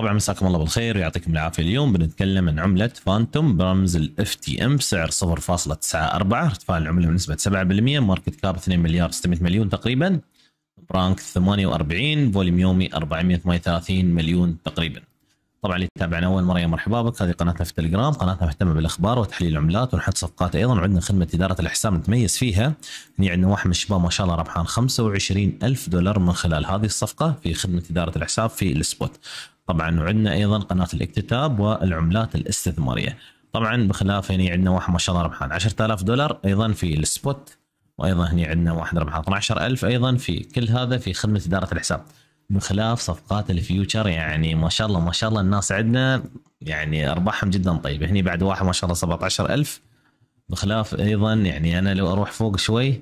طبعا مساكم الله بالخير ويعطيكم العافيه اليوم بنتكلم عن عمله فانتوم برمز الاف تي ام بسعر 0.94 ارتفاع العمله بنسبه 7% ماركت كاب 2 مليار 600 مليون تقريبا برانك 48 فوليوم يومي 438 مليون تقريبا طبعا اللي تتابعنا اول مره يا مرحبا بك هذه قناتنا في التليجرام قناتنا مهتمه بالاخبار وتحليل العملات ونحط صفقات ايضا وعندنا خدمه اداره الاحساب نتميز فيها يعني عندنا واحد من الشباب ما شاء الله ربحان 25 الف دولار من خلال هذه الصفقه في خدمه اداره الاحساب في السبوت طبعا وعندنا ايضا قناه الاكتتاب والعملات الاستثماريه طبعا بخلاف هني عندنا واحد ما شاء الله ربحان 10000 دولار ايضا في السبوت وايضا هني عندنا واحد ربحان 12000 ايضا في كل هذا في خدمه اداره الحساب بخلاف صفقات الفيوتشر يعني ما شاء الله ما شاء الله الناس عندنا يعني ارباحهم جدا طيبه هني بعد واحد ما شاء الله 17000 بخلاف ايضا يعني انا لو اروح فوق شوي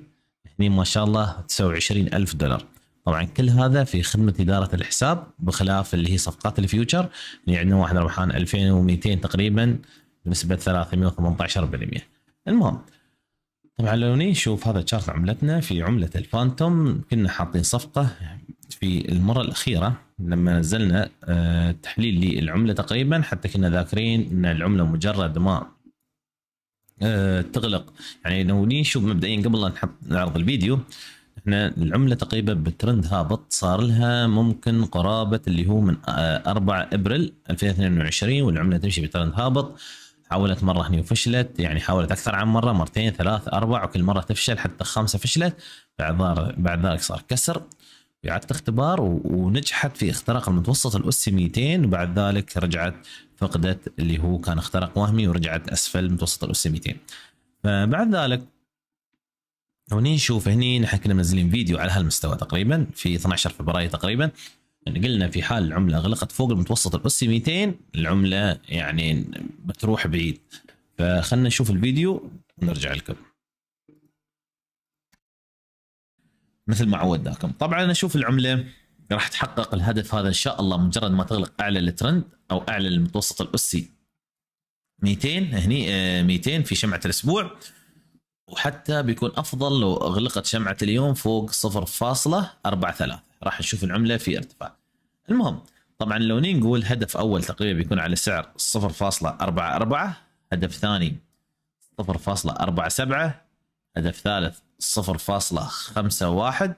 هني ما شاء الله 29000 دولار طبعا كل هذا في خدمه اداره الحساب بخلاف اللي هي صفقات الفيوتشر اللي عندنا واحد ربحان 2200 تقريبا بنسبه 318% المهم طبعا لو نشوف هذا تشارت عملتنا في عمله الفانتوم كنا حاطين صفقه في المره الاخيره لما نزلنا آه، تحليل للعمله تقريبا حتى كنا ذاكرين ان العمله مجرد ما آه، تغلق يعني لو نشوف مبدئيا قبل لا نحط نعرض الفيديو احنا العمله تقريبا بالترند هابط صار لها ممكن قرابه اللي هو من 4 آه، ابريل 2022 والعمله تمشي بترند هابط حاولت مره هني وفشلت يعني حاولت اكثر عن مره مرتين ثلاث اربع وكل مره تفشل حتى خمسه فشلت بعد بعد ذلك صار كسر اعاده اختبار ونجحت في اختراق المتوسط الاسي 200 وبعد ذلك رجعت فقدت اللي هو كان اختراق وهمي ورجعت اسفل متوسط الاسي 200 فبعد ذلك هوني نشوف هني نحن كنا منزلين فيديو على هالمستوى تقريبا في 12 فبراير تقريبا يعني قلنا في حال العمله غلقت فوق المتوسط الاسي 200 العمله يعني بتروح بعيد فخلنا نشوف الفيديو ونرجع لكم مثل ما عودناكم طبعا اشوف العمله راح تحقق الهدف هذا ان شاء الله مجرد ما تغلق اعلى الترند او اعلى المتوسط الاسي 200 هني 200 آه، في شمعه الاسبوع وحتى بيكون افضل لو اغلقت شمعه اليوم فوق 0.43 راح نشوف العمله في ارتفاع. المهم طبعا لو نقول هدف اول تقريبا بيكون على سعر 0.44 هدف ثاني 0.47 هدف ثالث 0.51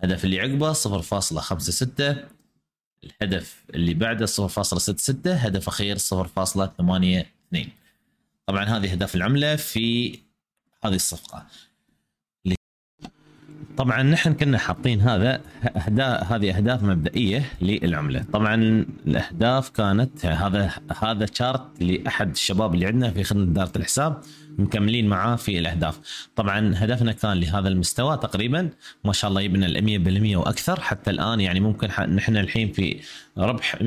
هدف اللي عقبه 0.56 الهدف اللي بعده 0.66 هدف اخير 0.82 طبعا هذه اهداف العمله في هذه الصفقه طبعا نحن كنا حاطين هذا اهداف هذه اهداف مبدئيه للعمله طبعا الاهداف كانت هذا هذا شارت لاحد الشباب اللي عندنا في خدمه اداره الحساب مكملين معاه في الاهداف طبعا هدفنا كان لهذا المستوى تقريبا ما شاء الله يبنى ال 100% واكثر حتى الان يعني ممكن نحن الحين في ربح 140%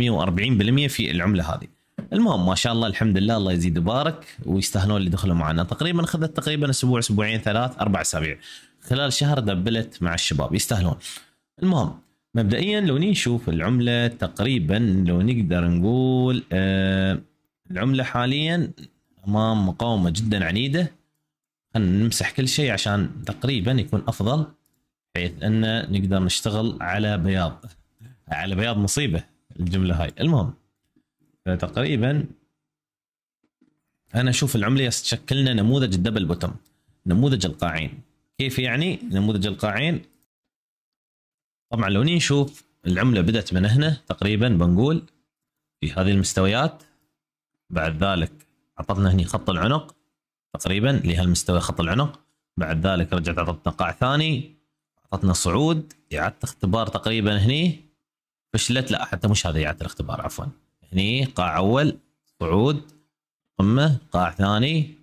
في العمله هذه المهم ما شاء الله الحمد لله الله يزيد بارك ويستاهلون اللي دخلوا معنا تقريبا اخذت تقريبا اسبوع اسبوعين ثلاث اربع اسابيع خلال شهر دبلت مع الشباب يستاهلون المهم مبدئيا لو نشوف العمله تقريبا لو نقدر نقول آه العمله حاليا امام مقاومه جدا عنيده خلينا نمسح كل شيء عشان تقريبا يكون افضل بحيث ان نقدر نشتغل على بياض على بياض مصيبه الجمله هاي المهم فتقريبا انا اشوف العمليه لنا نموذج الدبل بوتم نموذج القاعين كيف يعني نموذج القاعين طبعا لو نشوف العمله بدات من هنا تقريبا بنقول في هذه المستويات بعد ذلك عطتنا هني خط العنق تقريبا لهالمستوى خط العنق بعد ذلك رجعت عطتنا قاع ثاني عطتنا صعود اعاده اختبار تقريبا هني فشلت لا حتى مش هذا اعاده الاختبار عفوا هني قاع اول صعود قمه قاع ثاني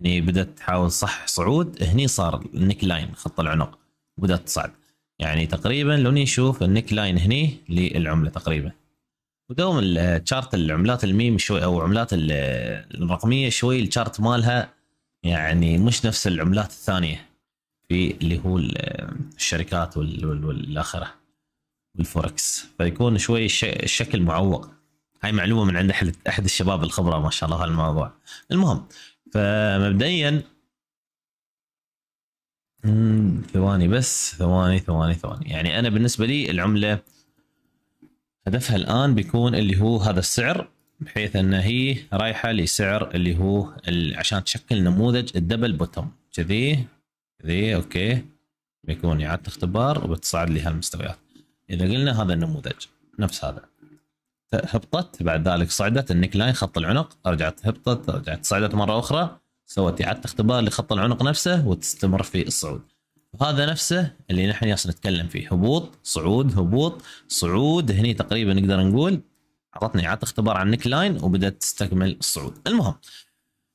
هني بدات تحاول صح صعود هني صار النك لاين خط العنق بدات تصعد يعني تقريبا لو نشوف النك لاين هني للعمله تقريبا ودوم الشارت العملات الميم شوي او عملات الرقميه شوي الشارت مالها يعني مش نفس العملات الثانيه في اللي هو الشركات والاخره والفوركس فيكون شوي الشكل معوق هاي معلومه من عند احد احد الشباب الخبره ما شاء الله هالموضوع المهم فمبدئيا ثواني بس ثواني ثواني ثواني يعني انا بالنسبه لي العمله هدفها الان بيكون اللي هو هذا السعر بحيث ان هي رايحه لسعر اللي هو ال... عشان تشكل نموذج الدبل بوتوم كذي كذي اوكي بيكون اعاده اختبار وبتصعد لي هالمستويات اذا قلنا هذا النموذج نفس هذا هبطت بعد ذلك صعدت النيك لاين خط العنق رجعت هبطت رجعت صعدت مره اخرى سوت اعاده اختبار لخط العنق نفسه وتستمر في الصعود وهذا نفسه اللي نحن جالسين نتكلم فيه هبوط صعود هبوط صعود هني تقريبا نقدر نقول اعطتنا اعاده اختبار عن النيك لاين وبدات تستكمل الصعود المهم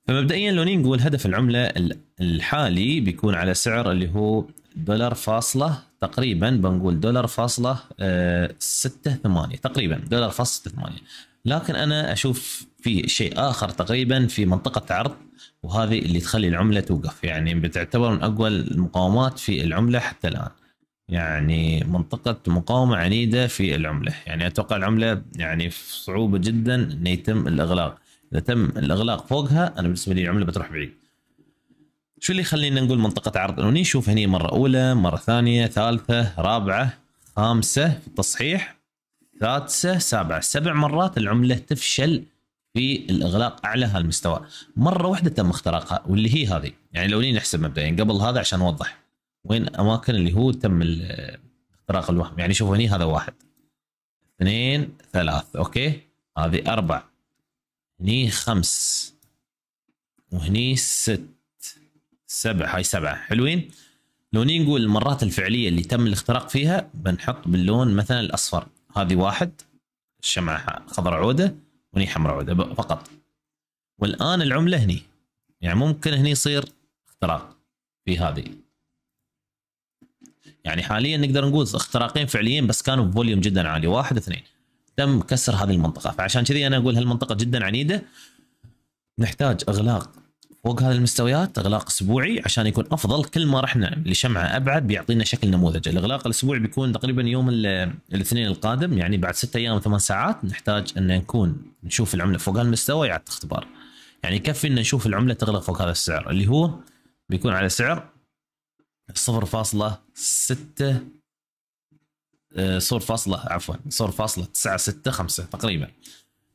فمبدئيا لو نقول هدف العمله الحالي بيكون على سعر اللي هو دولار فاصلة تقريبا بنقول دولار فاصلة آه، ستة ثمانية تقريبا دولار فاصلة ستة ثمانية لكن أنا أشوف في شيء آخر تقريبا في منطقة عرض وهذه اللي تخلي العملة توقف يعني بتعتبر من أقوى المقاومات في العملة حتى الآن يعني منطقة مقاومة عنيدة في العملة يعني أتوقع العملة يعني في صعوبة جدا أن يتم الإغلاق إذا تم الإغلاق فوقها أنا بالنسبة لي العملة بتروح بعيد شو اللي يخلينا نقول منطقة عرض أنوني؟ شوف هني مرة أولى مرة ثانية ثالثة رابعة خامسة في التصحيح سادسة سابعة سبع مرات العملة تفشل في الإغلاق أعلى هالمستوى مرة واحدة تم اختراقها واللي هي هذه يعني لو نحسب مبدئيا يعني قبل هذا عشان نوضح وين أماكن اللي هو تم اختراق الوهم يعني شوفوا هني هذا واحد اثنين ثلاث أوكي هذه أربع هني خمس وهني ست سبع هاي سبعة حلوين لو نقول المرات الفعلية اللي تم الاختراق فيها بنحط باللون مثلا الأصفر هذه واحد الشمعة خضر عودة وهني حمراء عودة فقط والآن العملة هني يعني ممكن هني يصير اختراق في هذه يعني حاليا نقدر نقول اختراقين فعليين بس كانوا بفوليوم جدا عالي واحد اثنين تم كسر هذه المنطقة فعشان كذي أنا أقول هالمنطقة جدا عنيدة نحتاج إغلاق فوق هذه المستويات اغلاق اسبوعي عشان يكون افضل كل ما رحنا نعم، لشمعه ابعد بيعطينا شكل نموذج الاغلاق الاسبوعي بيكون تقريبا يوم الاثنين القادم يعني بعد ستة ايام وثمان ساعات نحتاج ان نكون نشوف العمله فوق هالمستوى يعطي اختبار يعني يكفي ان نشوف العمله تغلق فوق هذا السعر اللي هو بيكون على سعر 0.6 آه، صور فاصلة عفوا صور فاصلة 965 تقريبا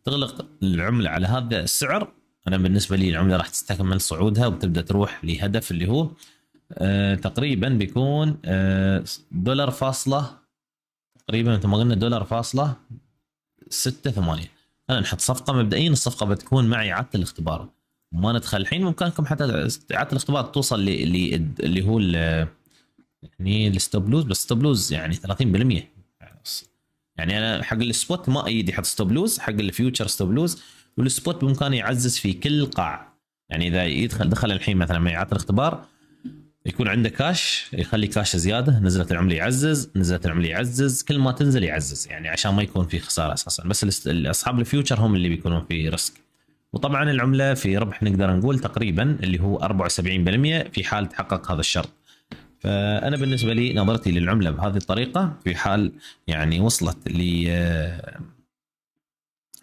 تغلق العملة على هذا السعر انا بالنسبه لي العمله راح تستكمل صعودها وبتبدا تروح لهدف اللي هو آه، تقريبا بيكون آه، دولار فاصله تقريبا مثل ما قلنا دولار فاصله ستة ثمانية انا نحط صفقه مبدئيا الصفقه بتكون معي اعاده الاختبار ما ندخل الحين بامكانكم حتى اعاده الاختبار توصل ل اللي هو يعني الستوب لوز بس ستوب لوز يعني 30% يعني انا حق السبوت ما ايدي يحط ستوب لوز حق الفيوتشر ستوب لوز والسبوت بامكانه يعزز في كل قاع يعني اذا يدخل دخل الحين مثلا ما يعطي الاختبار يكون عنده كاش يخلي كاش زياده نزلت العمله يعزز نزلت العمله يعزز كل ما تنزل يعزز يعني عشان ما يكون في خساره اساسا بس اصحاب الفيوتشر هم اللي بيكونون في ريسك وطبعا العمله في ربح نقدر نقول تقريبا اللي هو 74% في حال تحقق هذا الشرط فانا بالنسبه لي نظرتي للعمله بهذه الطريقه في حال يعني وصلت ل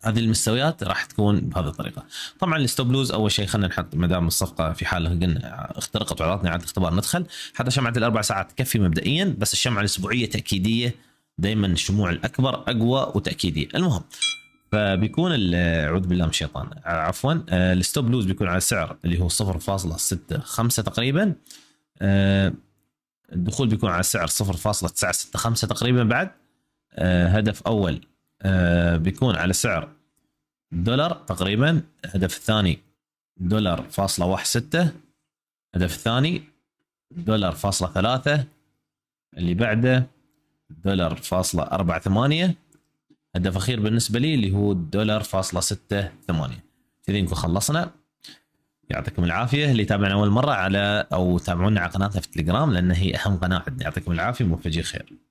هذه المستويات راح تكون بهذه الطريقه طبعا الستوب لوز اول شيء خلينا نحط ما دام الصفقه في حال قلنا اخترقت وعرضتنا اعاده اختبار ندخل حتى شمعه الاربع ساعات تكفي مبدئيا بس الشمعه الاسبوعيه تاكيديه دائما الشموع الاكبر اقوى وتاكيديه المهم فبيكون اعوذ بالله من الشيطان عفوا آه، الستوب لوز بيكون على السعر اللي هو 0.65 تقريبا آه، الدخول بيكون على سعر 0.965 تقريبا بعد آه، هدف اول آه، بيكون على سعر دولار تقريبا الهدف الثاني دولار فاصلة واحد ستة الهدف الثاني دولار فاصلة ثلاثة اللي بعده دولار فاصلة أربعة ثمانية هدف أخير بالنسبة لي اللي هو دولار فاصلة ستة ثمانية كذي نكون خلصنا يعطيكم العافية اللي تابعنا أول مرة على أو تابعونا على قناتنا في التليجرام لأن هي أهم قناة عندنا يعطيكم العافية موفقين خير